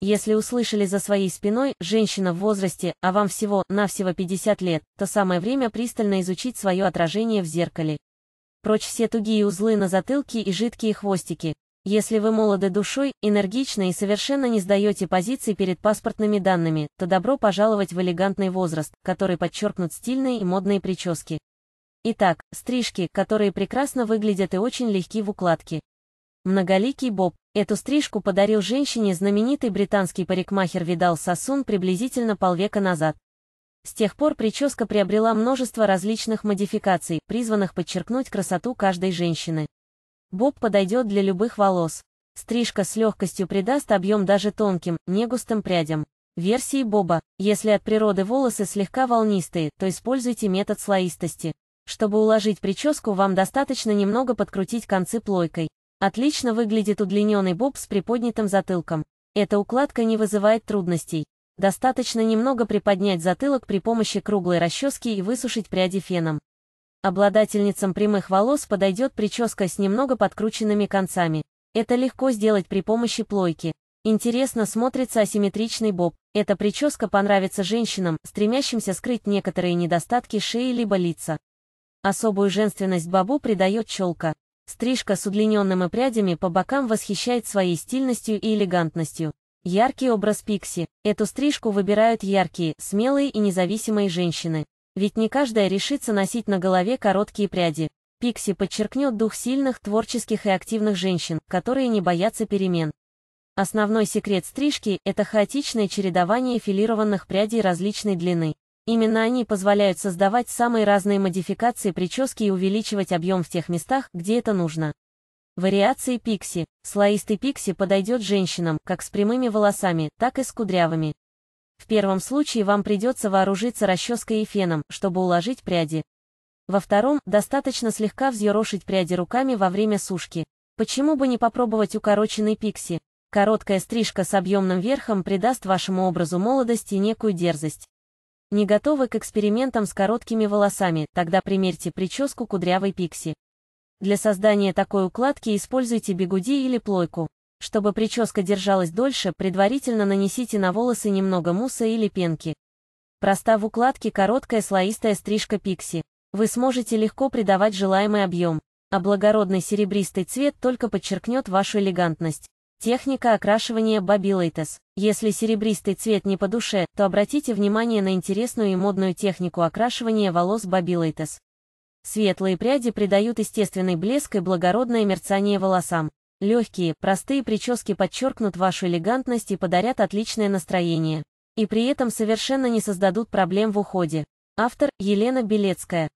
Если услышали за своей спиной женщина в возрасте, а вам всего-навсего 50 лет, то самое время пристально изучить свое отражение в зеркале. Прочь все тугие узлы на затылке и жидкие хвостики. Если вы молоды душой, энергичны и совершенно не сдаете позиции перед паспортными данными, то добро пожаловать в элегантный возраст, который подчеркнут стильные и модные прически. Итак, стрижки, которые прекрасно выглядят и очень легки в укладке. Многоликий Боб. Эту стрижку подарил женщине знаменитый британский парикмахер Видал Сасун приблизительно полвека назад. С тех пор прическа приобрела множество различных модификаций, призванных подчеркнуть красоту каждой женщины. Боб подойдет для любых волос. Стрижка с легкостью придаст объем даже тонким, негустым прядям. Версии Боба. Если от природы волосы слегка волнистые, то используйте метод слоистости. Чтобы уложить прическу, вам достаточно немного подкрутить концы плойкой. Отлично выглядит удлиненный боб с приподнятым затылком. Эта укладка не вызывает трудностей. Достаточно немного приподнять затылок при помощи круглой расчески и высушить пряди феном. Обладательницам прямых волос подойдет прическа с немного подкрученными концами. Это легко сделать при помощи плойки. Интересно смотрится асимметричный боб. Эта прическа понравится женщинам, стремящимся скрыть некоторые недостатки шеи либо лица. Особую женственность бобу придает челка. Стрижка с удлиненными прядями по бокам восхищает своей стильностью и элегантностью. Яркий образ Пикси. Эту стрижку выбирают яркие, смелые и независимые женщины. Ведь не каждая решится носить на голове короткие пряди. Пикси подчеркнет дух сильных, творческих и активных женщин, которые не боятся перемен. Основной секрет стрижки – это хаотичное чередование филированных прядей различной длины. Именно они позволяют создавать самые разные модификации прически и увеличивать объем в тех местах, где это нужно. Вариации пикси. Слоистый пикси подойдет женщинам, как с прямыми волосами, так и с кудрявыми. В первом случае вам придется вооружиться расческой и феном, чтобы уложить пряди. Во втором, достаточно слегка взъерошить пряди руками во время сушки. Почему бы не попробовать укороченный пикси? Короткая стрижка с объемным верхом придаст вашему образу молодости некую дерзость. Не готовы к экспериментам с короткими волосами, тогда примерьте прическу кудрявой пикси. Для создания такой укладки используйте бигуди или плойку. Чтобы прическа держалась дольше, предварительно нанесите на волосы немного мусса или пенки. Проста в укладке короткая слоистая стрижка пикси. Вы сможете легко придавать желаемый объем, а благородный серебристый цвет только подчеркнет вашу элегантность. Техника окрашивания бобилейтес. Если серебристый цвет не по душе, то обратите внимание на интересную и модную технику окрашивания волос бобилейтес. Светлые пряди придают естественный блеск и благородное мерцание волосам. Легкие, простые прически подчеркнут вашу элегантность и подарят отличное настроение. И при этом совершенно не создадут проблем в уходе. Автор Елена Белецкая.